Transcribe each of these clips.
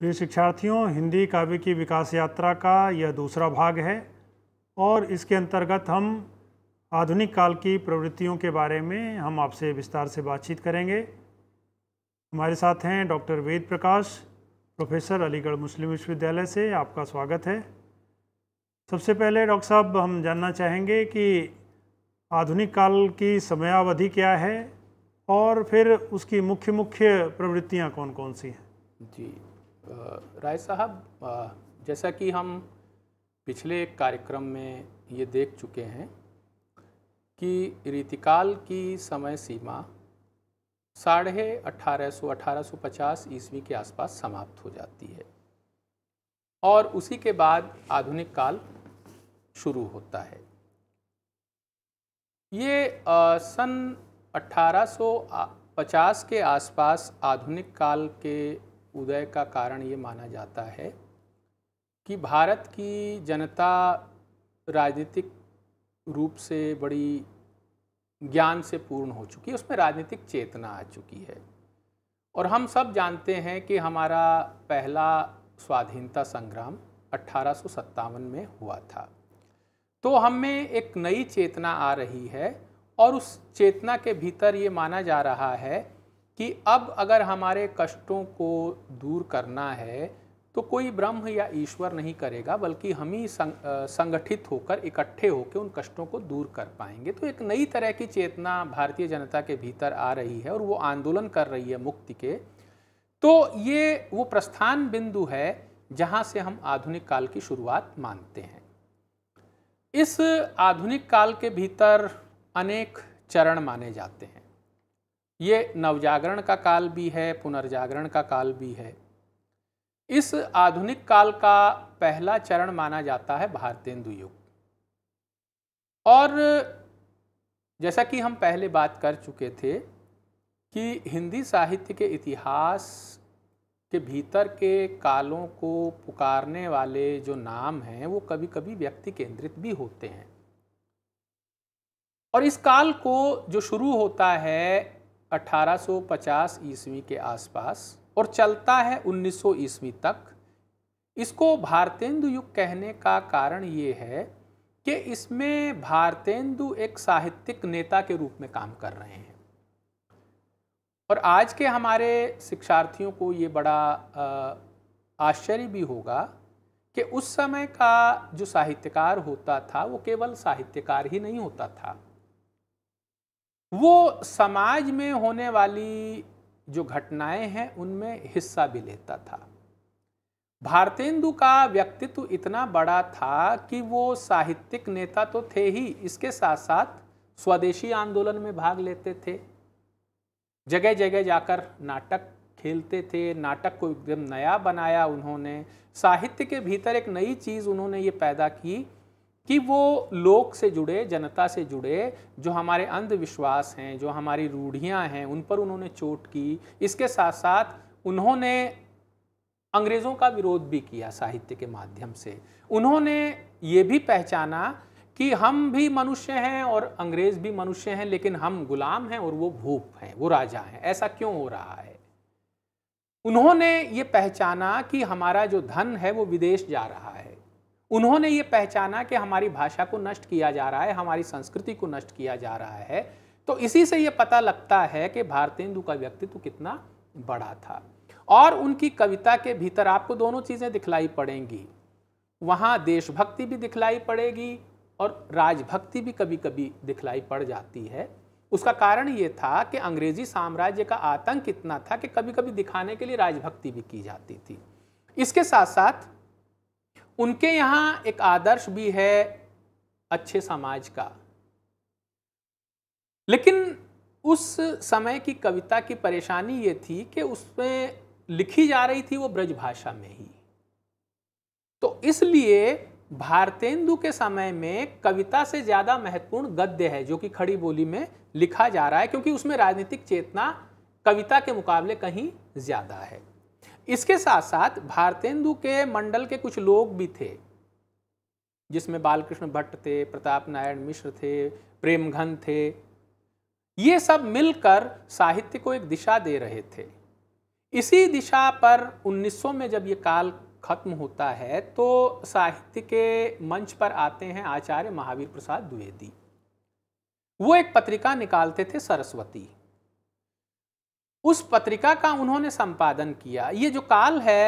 प्रिय शिक्षार्थियों हिंदी काव्य की विकास यात्रा का यह दूसरा भाग है और इसके अंतर्गत हम आधुनिक काल की प्रवृत्तियों के बारे में हम आपसे विस्तार से बातचीत करेंगे हमारे साथ हैं डॉक्टर वेद प्रकाश प्रोफेसर अलीगढ़ मुस्लिम विश्वविद्यालय से आपका स्वागत है सबसे पहले डॉक्टर साहब हम जानना चाहेंगे कि आधुनिक काल की समयावधि क्या है और फिर उसकी मुख्य मुख्य प्रवृत्तियाँ कौन कौन सी हैं जी राय साहब जैसा कि हम पिछले एक कार्यक्रम में ये देख चुके हैं कि रीतिकाल की समय सीमा साढ़े अठारह सौ अठारह सौ पचास ईस्वी के आसपास समाप्त हो जाती है और उसी के बाद आधुनिक काल शुरू होता है ये आ, सन 1850 के आसपास आधुनिक काल के उदय का कारण ये माना जाता है कि भारत की जनता राजनीतिक रूप से बड़ी ज्ञान से पूर्ण हो चुकी है उसमें राजनीतिक चेतना आ चुकी है और हम सब जानते हैं कि हमारा पहला स्वाधीनता संग्राम अट्ठारह में हुआ था तो हम में एक नई चेतना आ रही है और उस चेतना के भीतर ये माना जा रहा है कि अब अगर हमारे कष्टों को दूर करना है तो कोई ब्रह्म या ईश्वर नहीं करेगा बल्कि हम ही संग, संगठित होकर इकट्ठे होकर उन कष्टों को दूर कर पाएंगे तो एक नई तरह की चेतना भारतीय जनता के भीतर आ रही है और वो आंदोलन कर रही है मुक्ति के तो ये वो प्रस्थान बिंदु है जहाँ से हम आधुनिक काल की शुरुआत मानते हैं इस आधुनिक काल के भीतर अनेक चरण माने जाते हैं ये नवजागरण का काल भी है पुनर्जागरण का काल भी है इस आधुनिक काल का पहला चरण माना जाता है भारतेंदु युग और जैसा कि हम पहले बात कर चुके थे कि हिंदी साहित्य के इतिहास के भीतर के कालों को पुकारने वाले जो नाम हैं वो कभी कभी व्यक्ति केंद्रित भी होते हैं और इस काल को जो शुरू होता है 1850 ईस्वी के आसपास और चलता है 1900 ईस्वी तक इसको भारतेंदु युग कहने का कारण ये है कि इसमें भारतेंदु एक साहित्यिक नेता के रूप में काम कर रहे हैं और आज के हमारे शिक्षार्थियों को ये बड़ा आश्चर्य भी होगा कि उस समय का जो साहित्यकार होता था वो केवल साहित्यकार ही नहीं होता था वो समाज में होने वाली जो घटनाएं हैं उनमें हिस्सा भी लेता था भारतेंदु का व्यक्तित्व इतना बड़ा था कि वो साहित्यिक नेता तो थे ही इसके साथ साथ स्वदेशी आंदोलन में भाग लेते थे जगह जगह जाकर नाटक खेलते थे नाटक को एकदम नया बनाया उन्होंने साहित्य के भीतर एक नई चीज़ उन्होंने ये पैदा की कि वो लोक से जुड़े जनता से जुड़े जो हमारे अंधविश्वास हैं जो हमारी रूढ़ियाँ हैं उन पर उन्होंने चोट की इसके साथ साथ उन्होंने अंग्रेज़ों का विरोध भी किया साहित्य के माध्यम से उन्होंने ये भी पहचाना कि हम भी मनुष्य हैं और अंग्रेज़ भी मनुष्य हैं लेकिन हम गुलाम हैं और वो भूप हैं वो राजा हैं ऐसा क्यों हो रहा है उन्होंने ये पहचाना कि हमारा जो धन है वो विदेश जा रहा है उन्होंने ये पहचाना कि हमारी भाषा को नष्ट किया जा रहा है हमारी संस्कृति को नष्ट किया जा रहा है तो इसी से ये पता लगता है कि भारतेंदु का व्यक्तित्व कितना बड़ा था और उनकी कविता के भीतर आपको दोनों चीज़ें दिखलाई पड़ेंगी वहाँ देशभक्ति भी दिखलाई पड़ेगी और राजभक्ति भी कभी कभी दिखलाई पड़ जाती है उसका कारण ये था कि अंग्रेजी साम्राज्य का आतंक इतना था कि कभी कभी दिखाने के लिए राजभक्ति भी की जाती थी इसके साथ साथ उनके यहाँ एक आदर्श भी है अच्छे समाज का लेकिन उस समय की कविता की परेशानी ये थी कि उसमें लिखी जा रही थी वो ब्रजभाषा में ही तो इसलिए भारतेंदु के समय में कविता से ज़्यादा महत्वपूर्ण गद्य है जो कि खड़ी बोली में लिखा जा रहा है क्योंकि उसमें राजनीतिक चेतना कविता के मुकाबले कहीं ज़्यादा है इसके साथ साथ भारतेंदु के मंडल के कुछ लोग भी थे जिसमें बालकृष्ण भट्ट थे प्रताप नारायण मिश्र थे प्रेमघन थे ये सब मिलकर साहित्य को एक दिशा दे रहे थे इसी दिशा पर 1900 में जब ये काल खत्म होता है तो साहित्य के मंच पर आते हैं आचार्य महावीर प्रसाद द्विवेदी वो एक पत्रिका निकालते थे सरस्वती उस पत्रिका का उन्होंने संपादन किया ये जो काल है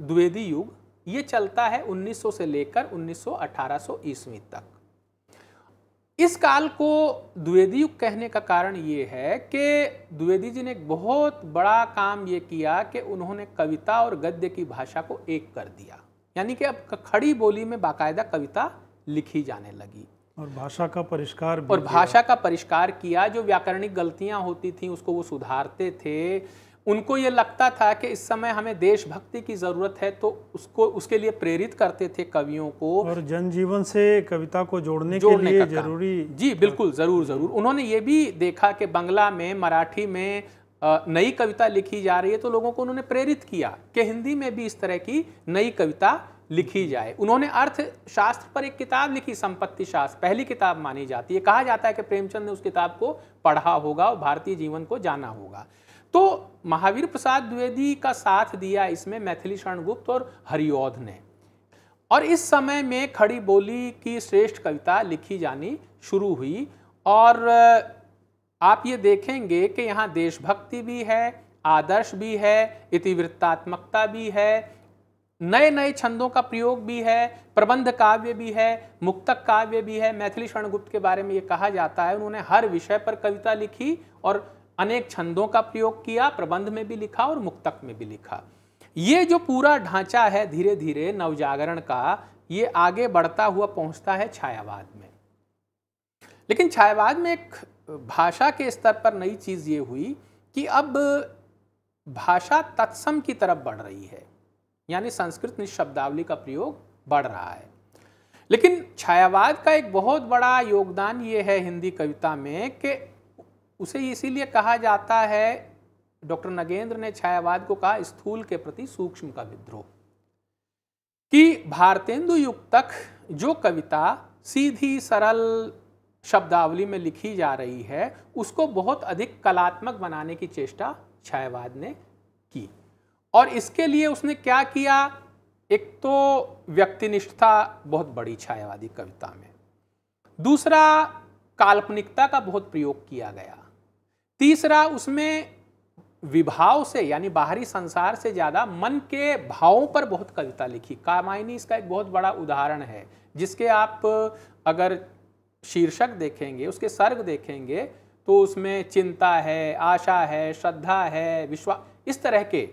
द्विवेदी युग ये चलता है 1900 से लेकर 1918 सौ ईस्वी तक इस काल को द्विवेदी युग कहने का कारण ये है कि द्विवेदी जी ने एक बहुत बड़ा काम ये किया कि उन्होंने कविता और गद्य की भाषा को एक कर दिया यानी कि अब खड़ी बोली में बाकायदा कविता लिखी जाने लगी और भाषा का परिष्कार और भाषा का परिष्कार किया जो व्याकरणिक गलतियां होती थी उसको वो सुधारते थे उनको ये लगता था कि इस समय हमें देशभक्ति की ज़रूरत है तो उसको उसके लिए प्रेरित करते थे कवियों को और जनजीवन से कविता को जोड़ने, जोड़ने के लिए जरूरी जी बिल्कुल ज़रूर ज़रूर उन्होंने ये भी देखा कि बंगला में मराठी में नई कविता लिखी जा रही है तो लोगों को उन्होंने प्रेरित किया कि हिंदी में भी इस तरह की नई कविता लिखी जाए उन्होंने अर्थशास्त्र पर एक किताब लिखी संपत्ति शास्त्र पहली किताब मानी जाती है कहा जाता है कि प्रेमचंद ने उस किताब को पढ़ा होगा और भारतीय जीवन को जाना होगा तो महावीर प्रसाद द्विवेदी का साथ दिया इसमें मैथिली शरणगुप्त और हरिओध ने और इस समय में खड़ी बोली की श्रेष्ठ कविता लिखी जानी शुरू हुई और आप ये देखेंगे कि यहाँ देशभक्ति भी है आदर्श भी है इतिवृत्तात्मकता भी है नए नए छंदों का प्रयोग भी है प्रबंध काव्य भी है मुक्तक काव्य भी है मैथिली शरणगुप्त के बारे में ये कहा जाता है उन्होंने हर विषय पर कविता लिखी और अनेक छंदों का प्रयोग किया प्रबंध में भी लिखा और मुक्तक में भी लिखा ये जो पूरा ढांचा है धीरे धीरे नवजागरण का ये आगे बढ़ता हुआ पहुंचता है छायावाद में लेकिन छायावाद में एक भाषा के स्तर पर नई चीज़ ये हुई कि अब भाषा तत्सम की तरफ बढ़ रही है यानी संस्कृत शब्दावली का प्रयोग बढ़ रहा है लेकिन छायावाद का एक बहुत बड़ा योगदान ये है हिंदी कविता में कि उसे इसीलिए कहा जाता है डॉक्टर नगेंद्र ने छायावाद को कहा स्थूल के प्रति सूक्ष्म का विद्रोह कि भारतेंदु युग तक जो कविता सीधी सरल शब्दावली में लिखी जा रही है उसको बहुत अधिक कलात्मक बनाने की चेष्टा छायावाद ने और इसके लिए उसने क्या किया एक तो व्यक्तिनिष्ठता बहुत बड़ी छायावादी कविता में दूसरा काल्पनिकता का बहुत प्रयोग किया गया तीसरा उसमें विभाव से यानी बाहरी संसार से ज़्यादा मन के भावों पर बहुत कविता लिखी कामायनी इसका एक बहुत बड़ा उदाहरण है जिसके आप अगर शीर्षक देखेंगे उसके सर्ग देखेंगे तो उसमें चिंता है आशा है श्रद्धा है विश्वास इस तरह के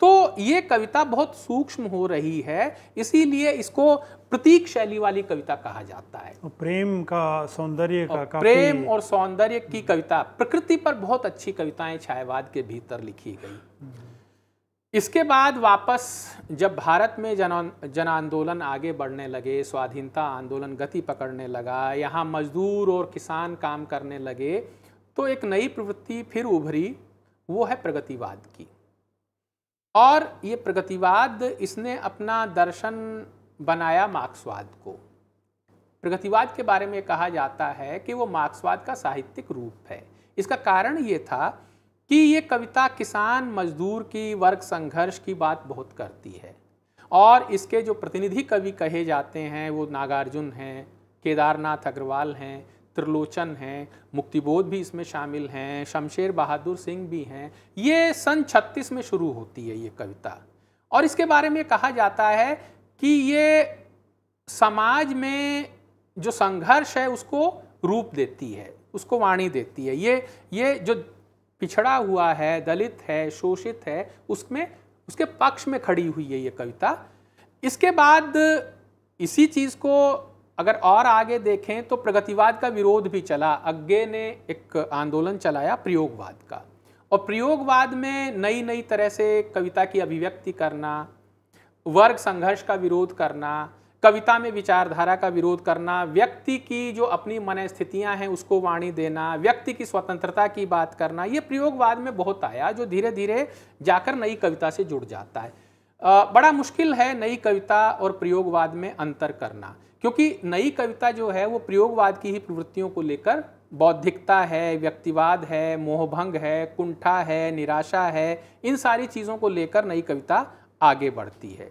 तो ये कविता बहुत सूक्ष्म हो रही है इसीलिए इसको प्रतीक शैली वाली कविता कहा जाता है प्रेम का सौंदर्य का काफी... प्रेम और सौंदर्य की कविता प्रकृति पर बहुत अच्छी कविताएं छायावाद के भीतर लिखी गई इसके बाद वापस जब भारत में जन जन आंदोलन आगे बढ़ने लगे स्वाधीनता आंदोलन गति पकड़ने लगा यहाँ मजदूर और किसान काम करने लगे तो एक नई प्रवृत्ति फिर उभरी वो है प्रगतिवाद की और ये प्रगतिवाद इसने अपना दर्शन बनाया मार्क्सवाद को प्रगतिवाद के बारे में कहा जाता है कि वो मार्क्सवाद का साहित्यिक रूप है इसका कारण ये था कि ये कविता किसान मजदूर की वर्ग संघर्ष की बात बहुत करती है और इसके जो प्रतिनिधि कवि कहे जाते हैं वो नागार्जुन हैं केदारनाथ अग्रवाल हैं त्रिलोचन हैं मुक्तिबोध भी इसमें शामिल हैं शमशेर बहादुर सिंह भी हैं ये सन 36 में शुरू होती है ये कविता और इसके बारे में कहा जाता है कि ये समाज में जो संघर्ष है उसको रूप देती है उसको वाणी देती है ये ये जो पिछड़ा हुआ है दलित है शोषित है उसमें उसके पक्ष में खड़ी हुई है ये कविता इसके बाद इसी चीज़ को अगर और आगे देखें तो प्रगतिवाद का विरोध भी चला अज्ञे ने एक आंदोलन चलाया प्रयोगवाद का और प्रयोगवाद में नई नई तरह से कविता की अभिव्यक्ति करना वर्ग संघर्ष का विरोध करना कविता में विचारधारा का विरोध करना व्यक्ति की जो अपनी मन स्थितियाँ हैं उसको वाणी देना व्यक्ति की स्वतंत्रता की बात करना ये प्रयोगवाद में बहुत आया जो धीरे धीरे जाकर नई कविता से जुड़ जाता है बड़ा मुश्किल है नई कविता और प्रयोगवाद में अंतर करना क्योंकि नई कविता जो है वो प्रयोगवाद की ही प्रवृत्तियों को लेकर बौद्धिकता है व्यक्तिवाद है मोहभंग है कुंठा है निराशा है इन सारी चीज़ों को लेकर नई कविता आगे बढ़ती है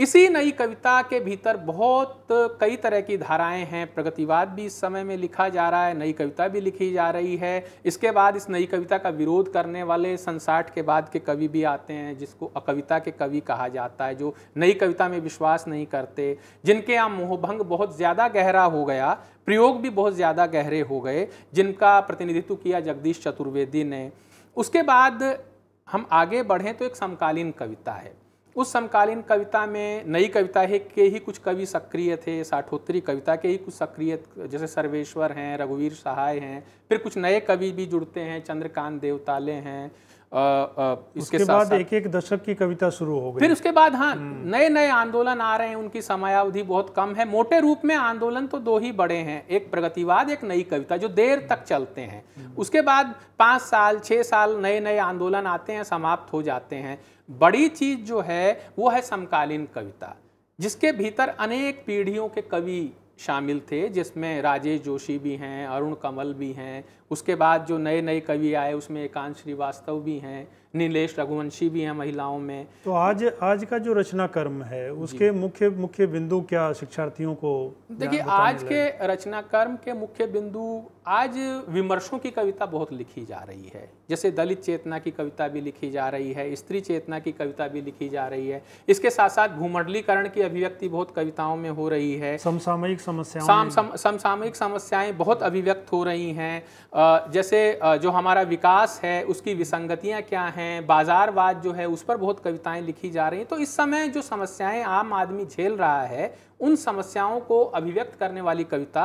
इसी नई कविता के भीतर बहुत कई तरह की धाराएं हैं प्रगतिवाद भी इस समय में लिखा जा रहा है नई कविता भी लिखी जा रही है इसके बाद इस नई कविता का विरोध करने वाले संसाठ के बाद के कवि भी आते हैं जिसको अकविता के कवि कहा जाता है जो नई कविता में विश्वास नहीं करते जिनके यहाँ मोहभंग बहुत ज़्यादा गहरा हो गया प्रयोग भी बहुत ज़्यादा गहरे हो गए जिनका प्रतिनिधित्व किया जगदीश चतुर्वेदी ने उसके बाद हम आगे बढ़ें तो एक समकालीन कविता है उस समकालीन कविता में नई कविता है के ही कुछ कवि सक्रिय थे साठोत्तरी कविता के ही कुछ सक्रिय जैसे सर्वेश्वर हैं रघुवीर सहाय हैं फिर कुछ नए कवि भी जुड़ते हैं चंद्रकांत देवताले हैं आ, इसके साथ बाद एक एक दशक की कविता शुरू हो गई फिर उसके बाद हाँ हम्म। नए नए आंदोलन आ रहे हैं उनकी समयावधि बहुत कम है मोटे रूप में आंदोलन तो दो ही बड़े हैं एक प्रगतिवाद एक नई कविता जो देर तक चलते हैं हम्म। उसके बाद पाँच साल छः साल नए नए आंदोलन आते हैं समाप्त हो जाते हैं बड़ी चीज़ जो है वो है समकालीन कविता जिसके भीतर अनेक पीढ़ियों के कवि शामिल थे जिसमें राजेश जोशी भी हैं अरुण कमल भी हैं उसके बाद जो नए नए कवि आए उसमें एकांत श्रीवास्तव भी हैं नीलेश रघुवंशी भी हैं महिलाओं में तो आज आज का जो रचना कर्म है उसके मुख्य मुख्य बिंदु क्या शिक्षार्थियों को देखिए आज के रचना कर्म के मुख्य बिंदु आज विमर्शों की कविता बहुत लिखी जा रही है जैसे दलित चेतना की कविता भी लिखी जा रही है स्त्री चेतना की कविता भी लिखी जा रही है इसके साथ साथ भूमंडलीकरण की अभिव्यक्ति बहुत कविताओं में हो रही है समसामयिक समस्याएं साम, समसामयिक समस्याएं बहुत अभिव्यक्त हो रही हैं जैसे जो हमारा विकास है उसकी विसंगतियाँ क्या हैं हैं बाज़ारवाद जो है उस पर बहुत कविताएं लिखी जा रही हैं तो इस समय जो समस्याएं आम आदमी झेल रहा है उन समस्याओं को अभिव्यक्त करने वाली कविता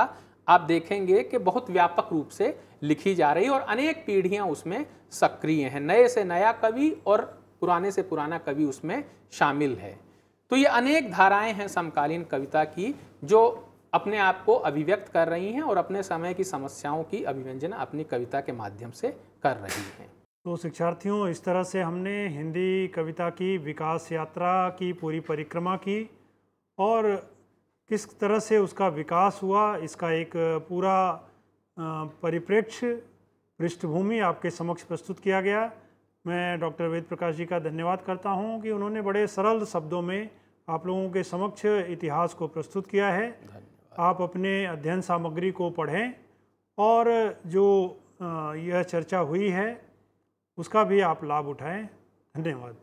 आप देखेंगे कि बहुत व्यापक रूप से लिखी जा रही है और अनेक पीढ़ियां उसमें सक्रिय हैं नए से नया कवि और पुराने से पुराना कवि उसमें शामिल है तो ये अनेक धाराएं हैं समकालीन कविता की जो अपने आप को अभिव्यक्त कर रही हैं और अपने समय की समस्याओं की अभिव्यंजना अपनी कविता के माध्यम से कर रही हैं तो शिक्षार्थियों इस तरह से हमने हिंदी कविता की विकास यात्रा की पूरी परिक्रमा की और किस तरह से उसका विकास हुआ इसका एक पूरा परिप्रेक्ष्य पृष्ठभूमि आपके समक्ष प्रस्तुत किया गया मैं डॉक्टर वेद प्रकाश जी का धन्यवाद करता हूं कि उन्होंने बड़े सरल शब्दों में आप लोगों के समक्ष इतिहास को प्रस्तुत किया है आप अपने अध्ययन सामग्री को पढ़ें और जो यह चर्चा हुई है उसका भी आप लाभ उठाएं धन्यवाद